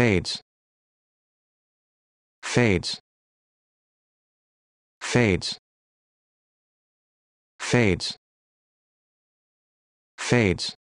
fades fades fades fades fades